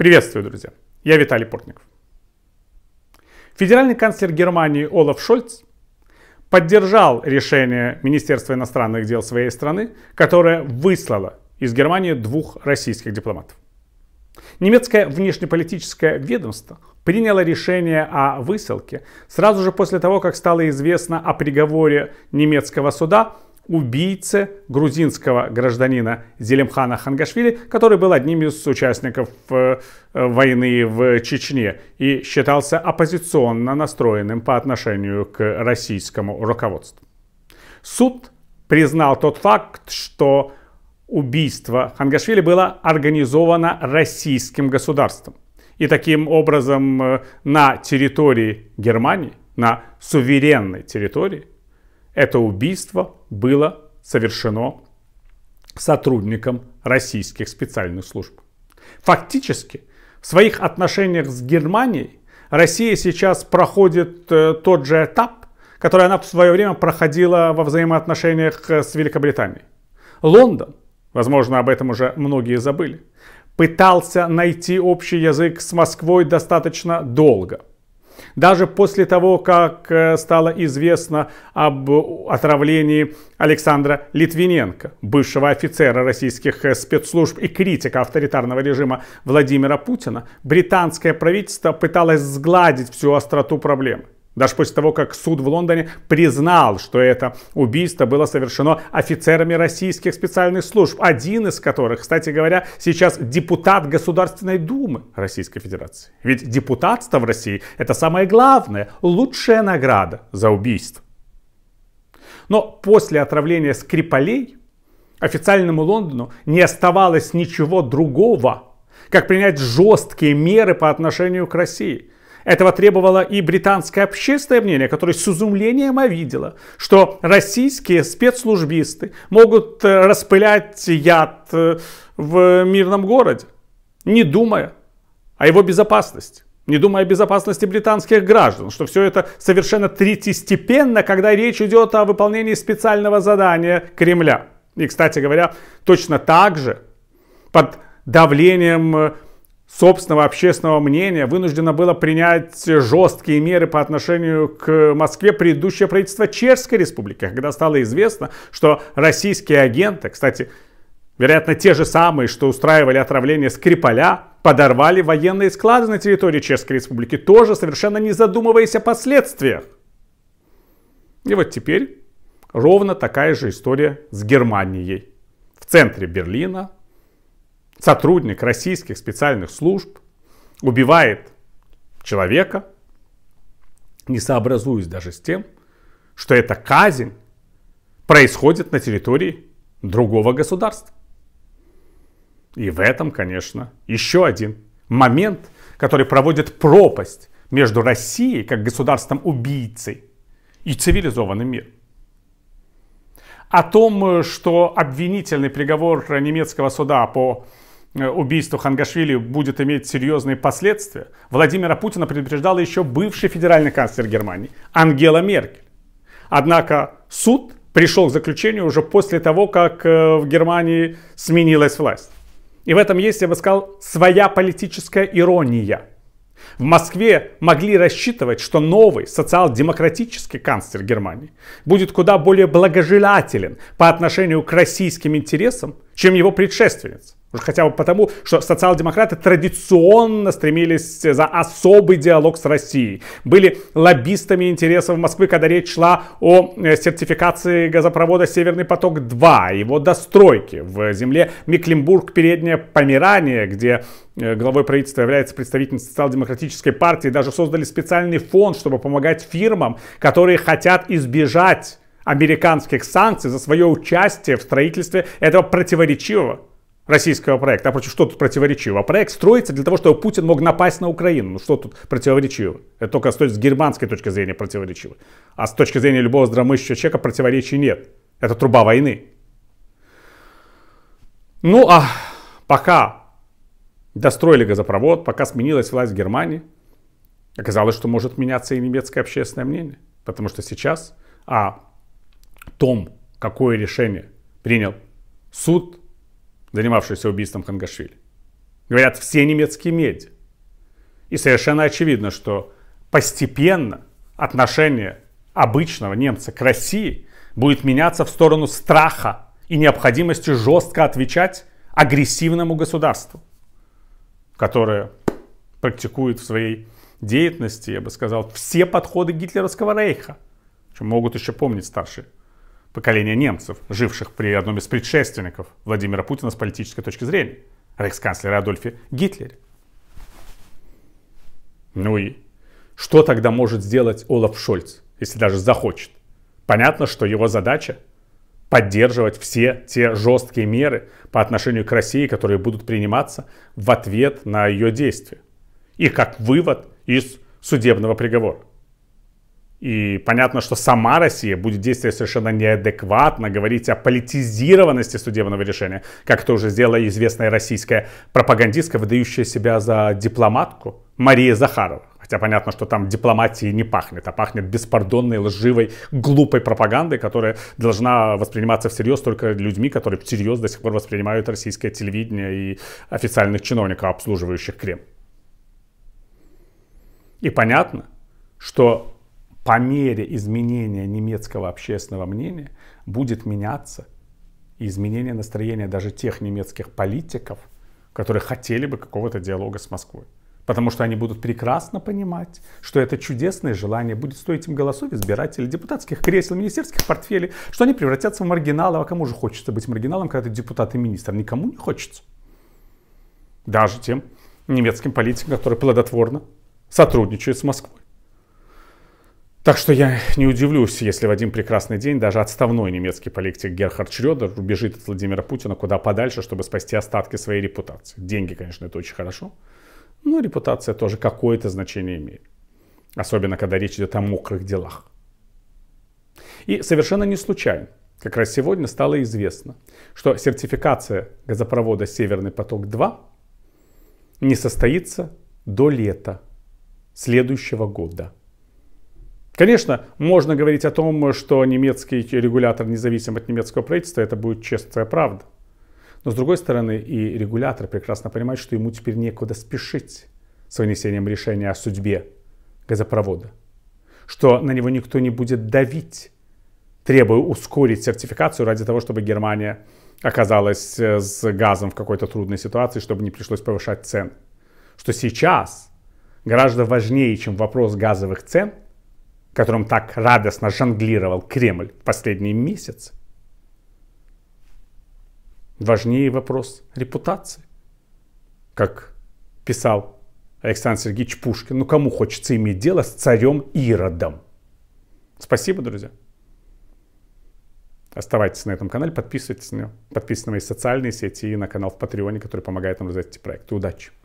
Приветствую, друзья! Я Виталий Портников. Федеральный канцлер Германии Олаф Шольц поддержал решение Министерства иностранных дел своей страны, которое выслало из Германии двух российских дипломатов. Немецкое внешнеполитическое ведомство приняло решение о высылке сразу же после того, как стало известно о приговоре немецкого суда – убийце грузинского гражданина Зелимхана Хангашвили, который был одним из участников э, э, войны в Чечне и считался оппозиционно настроенным по отношению к российскому руководству. Суд признал тот факт, что убийство Хангашвили было организовано российским государством. И таким образом э, на территории Германии, на суверенной территории, это убийство было совершено сотрудником российских специальных служб. Фактически, в своих отношениях с Германией Россия сейчас проходит э, тот же этап, который она в свое время проходила во взаимоотношениях э, с Великобританией. Лондон, возможно, об этом уже многие забыли, пытался найти общий язык с Москвой достаточно долго – даже после того, как э, стало известно об отравлении Александра Литвиненко, бывшего офицера российских э, спецслужб и критика авторитарного режима Владимира Путина, британское правительство пыталось сгладить всю остроту проблемы. Даже после того, как суд в Лондоне признал, что это убийство было совершено офицерами российских специальных служб, один из которых, кстати говоря, сейчас депутат Государственной Думы Российской Федерации. Ведь депутатство в России – это самое главное, лучшая награда за убийство. Но после отравления Скрипалей официальному Лондону не оставалось ничего другого, как принять жесткие меры по отношению к России – этого требовало и британское общественное мнение, которое с изумлением овидело, что российские спецслужбисты могут э, распылять яд э, в мирном городе, не думая о его безопасности не думая о безопасности британских граждан, что все это совершенно третьестепенно, когда речь идет о выполнении специального задания Кремля. И, кстати говоря, точно так же под давлением э, собственного общественного мнения вынуждено было принять жесткие меры по отношению к Москве предыдущее правительство Чешской Республики, когда стало известно, что российские агенты, кстати, вероятно, те же самые, что устраивали отравление Скрипаля, подорвали военные склады на территории Чешской Республики, тоже совершенно не задумываясь о последствиях. И вот теперь ровно такая же история с Германией. В центре Берлина сотрудник российских специальных служб убивает человека, не сообразуясь даже с тем, что эта казнь происходит на территории другого государства. И в этом, конечно, еще один момент, который проводит пропасть между Россией как государством-убийцей и цивилизованным миром. О том, э, что обвинительный приговор немецкого суда по Э, убийство Хангашвили будет иметь серьезные последствия, Владимира Путина предупреждала еще бывший федеральный канцлер Германии Ангела Меркель. Однако суд пришел к заключению уже после того, как э, в Германии сменилась власть. И в этом есть, я бы сказал, своя политическая ирония. В Москве могли рассчитывать, что новый социал-демократический канцлер Германии будет куда более благожелателен по отношению к российским интересам, чем его предшественница уже Хотя бы потому, что социал-демократы традиционно стремились за особый диалог с Россией. Были лоббистами интересов Москвы, когда речь шла о э, сертификации газопровода «Северный поток-2», его достройке в земле Мекленбург-Переднее Померание, где э, главой правительства является представитель социал-демократической партии, даже создали специальный фонд, чтобы помогать фирмам, которые хотят избежать американских санкций за свое участие в строительстве этого противоречивого российского проекта. А против что тут противоречиво? Проект строится для того, чтобы Путин мог напасть на Украину. Ну что тут противоречиво? Это только с точки германской точки зрения противоречиво. А с точки зрения любого здравомыслящего человека противоречий нет. Это труба войны. Ну а пока достроили газопровод, пока сменилась власть в Германии, оказалось, что может меняться и немецкое общественное мнение. Потому что сейчас о а, том, какое решение принял суд занимавшийся убийством Хангашвили. Говорят, все немецкие медиа. И совершенно очевидно, что постепенно отношение обычного немца к России будет меняться в сторону страха и необходимости жестко отвечать агрессивному государству, которое практикует в своей деятельности, я бы сказал, все подходы гитлеровского рейха. Чем могут еще помнить старшие поколения немцев, живших при одном из предшественников Владимира Путина с политической точки зрения, рейхсканцлера Адольфе Гитлере. Ну и что тогда может сделать Олаф Шольц, если даже захочет? Понятно, что его задача поддерживать все те жесткие меры по отношению к России, которые будут приниматься в ответ на ее действия. И как вывод из судебного приговора. И понятно, что сама Россия будет действовать совершенно неадекватно, говорить о политизированности судебного решения, как это уже сделала известная российская пропагандистка, выдающая себя за дипломатку Мария Захарова. Хотя понятно, что там дипломатии не пахнет, а пахнет беспардонной, лживой, глупой пропагандой, которая должна восприниматься всерьез только людьми, которые всерьез до сих пор воспринимают российское телевидение и официальных чиновников, обслуживающих Кремль. И понятно, что по мере изменения немецкого общественного мнения будет меняться изменение настроения даже тех немецких политиков, которые хотели бы какого-то диалога с Москвой. Потому что они будут прекрасно понимать, что это чудесное желание будет стоить им голосов избирателей, депутатских кресел, министерских портфелей, что они превратятся в маргиналов. А кому же хочется быть маргиналом, когда ты депутат и министр? Никому не хочется. Даже тем немецким политикам, которые плодотворно сотрудничают с Москвой. Так что я не удивлюсь, если в один прекрасный день даже отставной немецкий политик Герхард Шредер убежит от Владимира Путина куда подальше, чтобы спасти остатки своей репутации. Деньги, конечно, это очень хорошо, но репутация тоже какое-то значение имеет. Особенно, когда речь идет о мокрых делах. И совершенно не случайно, как раз сегодня стало известно, что сертификация газопровода «Северный поток-2» не состоится до лета следующего года – Конечно, можно говорить о том, что немецкий регулятор независим от немецкого правительства, это будет честная правда. Но с другой стороны, и регулятор прекрасно понимает, что ему теперь некуда спешить с вынесением решения о судьбе газопровода. Что на него никто не будет давить, требуя ускорить сертификацию ради того, чтобы Германия оказалась э, с газом в какой-то трудной ситуации, чтобы не пришлось повышать цен. Что сейчас гораздо важнее, чем вопрос газовых цен – которым так радостно жонглировал Кремль в последний месяц? Важнее вопрос репутации. Как писал Александр Сергеевич Пушкин, ну кому хочется иметь дело с царем Иродом? Спасибо, друзья. Оставайтесь на этом канале, подписывайтесь на него, подписывайтесь на мои социальные сети и на канал в Патреоне, который помогает нам развивать эти проекты. Удачи!